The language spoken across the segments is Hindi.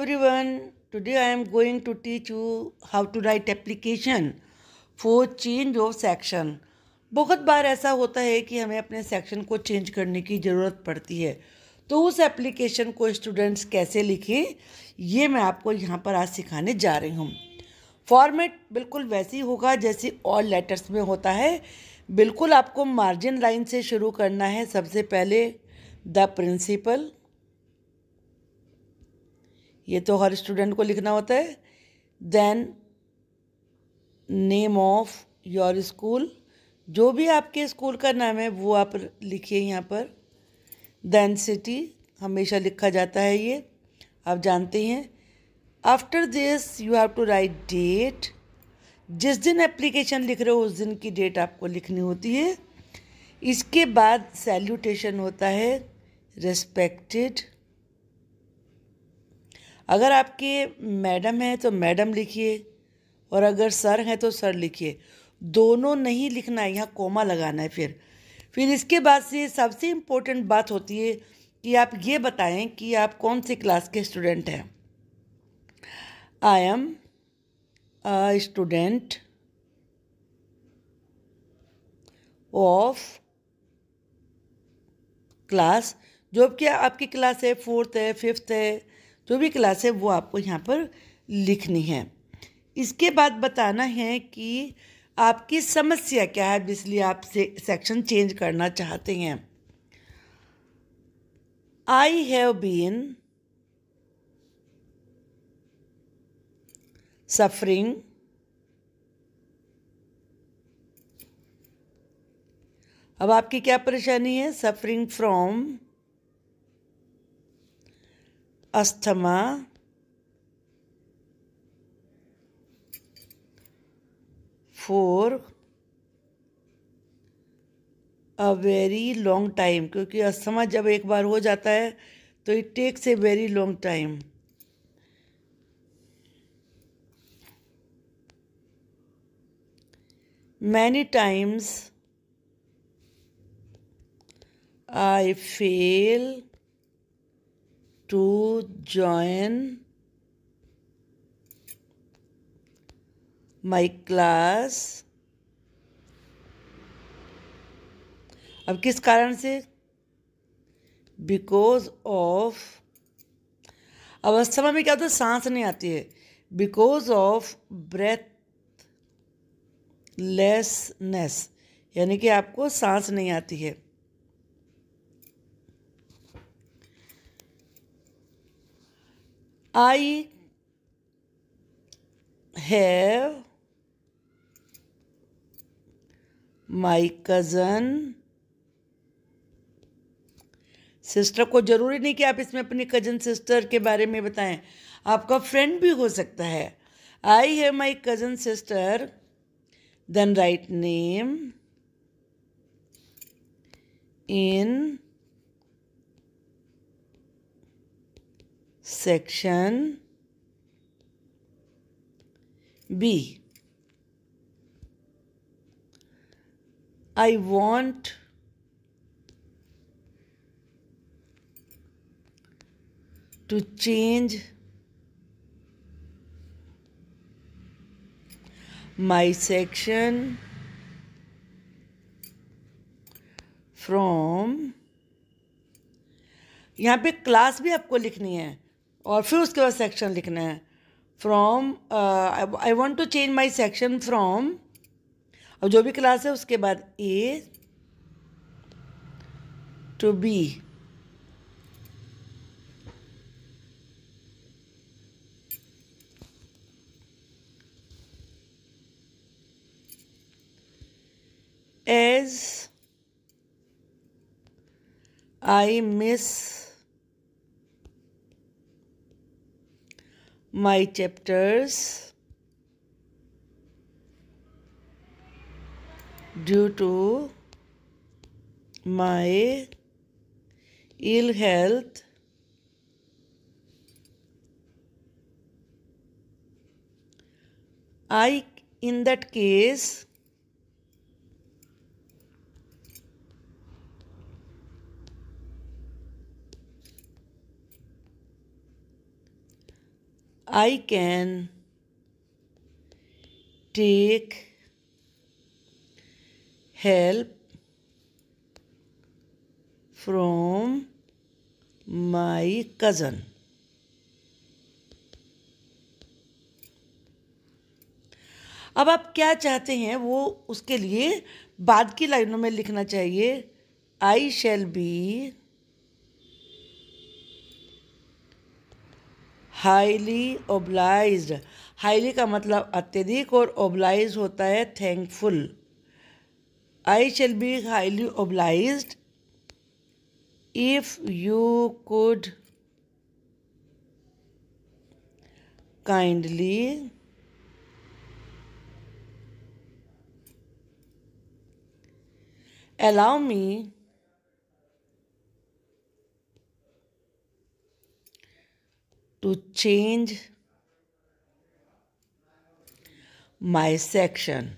everyone today i am going to teach you how to write application for change of section बहुत बार ऐसा होता है कि हमें अपने सेक्शन को चेंज करने की ज़रूरत पड़ती है तो उस एप्लीकेशन को स्टूडेंट्स कैसे लिखें ये मैं आपको यहाँ पर आज सिखाने जा रही हूँ फॉर्मेट बिल्कुल वैसे ही होगा जैसे और लेटर्स में होता है बिल्कुल आपको मार्जिन लाइन से शुरू करना है सबसे पहले द प्रिंसिपल ये तो हर स्टूडेंट को लिखना होता है then name of your school जो भी आपके स्कूल का नाम है वो आप लिखिए यहाँ पर देन सिटी हमेशा लिखा जाता है ये आप जानते हैं after this you have to write date जिस दिन एप्लीकेशन लिख रहे हो उस दिन की डेट आपको लिखनी होती है इसके बाद सैल्यूटेशन होता है रेस्पेक्टेड अगर आपके मैडम हैं तो मैडम लिखिए और अगर सर हैं तो सर लिखिए दोनों नहीं लिखना है यहाँ कोमा लगाना है फिर फिर इसके बाद से सबसे इम्पोर्टेंट बात होती है कि आप ये बताएं कि आप कौन से क्लास के स्टूडेंट हैं I am student of class जो कि आपकी क्लास है फोर्थ है फिफ्थ है जो तो भी क्लास है वो आपको यहाँ पर लिखनी है इसके बाद बताना है कि आपकी समस्या क्या है इसलिए आप से, सेक्शन चेंज करना चाहते हैं आई हैव बीन सफरिंग अब आपकी क्या परेशानी है suffering from asthma for a very long time क्योंकि अस्थमा जब एक बार हो जाता है तो it takes a very long time many times I fail to join my class अब किस कारण से बिकॉज ऑफ अवस्था में क्या होता है सांस नहीं आती है बिकॉज ऑफ ब्रेथ लेसनेस यानी कि आपको सांस नहीं आती है I have my cousin sister को ज़रूरी नहीं कि आप इसमें अपनी कज़न सिस्टर के बारे में बताएं आपका फ्रेंड भी हो सकता है I have my cousin sister then write name in section B I want to change my section from यहाँ पे क्लास भी आपको लिखनी है और फिर उसके बाद सेक्शन लिखना है from I want to change my section from अब जो भी क्लास है उसके बाद A to B as I miss my chapters due to my ill health I in that case I can take help from my cousin. अब आप क्या चाहते हैं वो उसके लिए बाद की लाइनों में लिखना चाहिए I shall be highly oblige highly का मतलब अत्यधिक और ओबलाइज होता है thankful I shall be highly oblige if you could kindly allow me to change my section.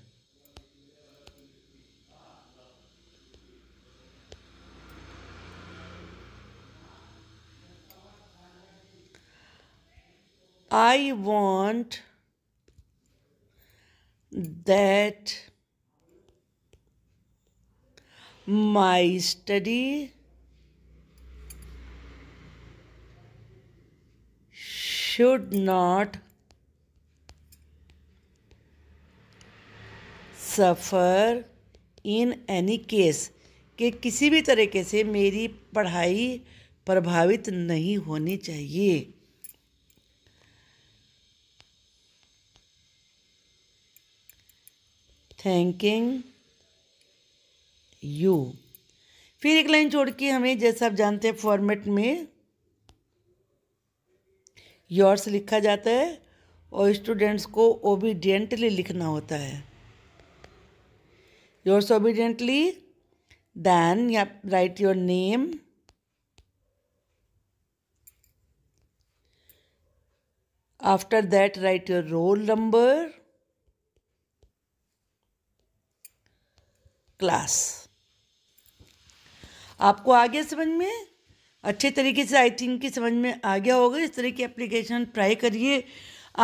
I want that my study should not suffer in any case कि किसी भी तरीके से मेरी पढ़ाई प्रभावित नहीं होनी चाहिए थैंकिंग यू फिर एक लाइन छोड़ के हमें जैसा आप जानते हैं फॉर्मेट में योर्स लिखा जाता है और स्टूडेंट्स को ओबीडियंटली लिखना होता है योर्स ओबीडियंटली दैन या write your name after that write your roll number class आपको आगे समझ में अच्छे तरीके से आई थिंक की समझ में आ गया होगा इस तरह की एप्लीकेशन ट्राई करिए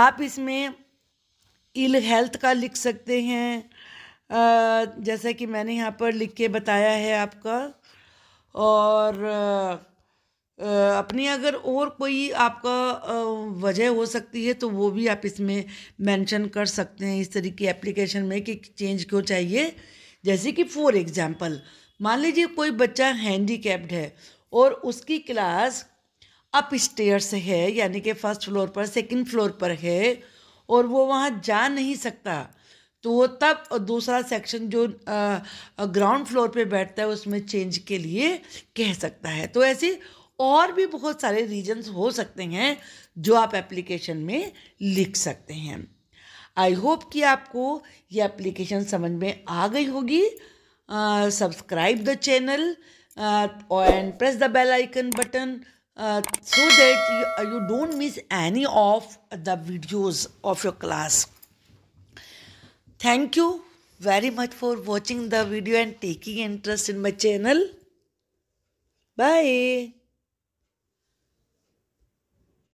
आप इसमें इल हेल्थ का लिख सकते हैं जैसा कि मैंने यहाँ पर लिख के बताया है आपका और अपनी अगर और कोई आपका वजह हो सकती है तो वो भी आप इसमें मेंशन कर सकते हैं इस तरीके की एप्लीकेशन में कि चेंज क्यों चाहिए जैसे कि फॉर एग्जांपल मान लीजिए कोई बच्चा हैंडीकेप्ड है और उसकी क्लास अप स्टेयर से है यानी कि फर्स्ट फ्लोर पर सेकंड फ्लोर पर है और वो वहाँ जा नहीं सकता तो वो तब दूसरा सेक्शन जो ग्राउंड फ्लोर पे बैठता है उसमें चेंज के लिए कह सकता है तो ऐसे और भी बहुत सारे रीजंस हो सकते हैं जो आप एप्लीकेशन में लिख सकते हैं आई होप कि आपको ये एप्लीकेशन समझ में आ गई होगी subscribe the channel uh, and press the bell icon button uh, so that you, uh, you don't miss any of the videos of your class. Thank you very much for watching the video and taking interest in my channel. Bye.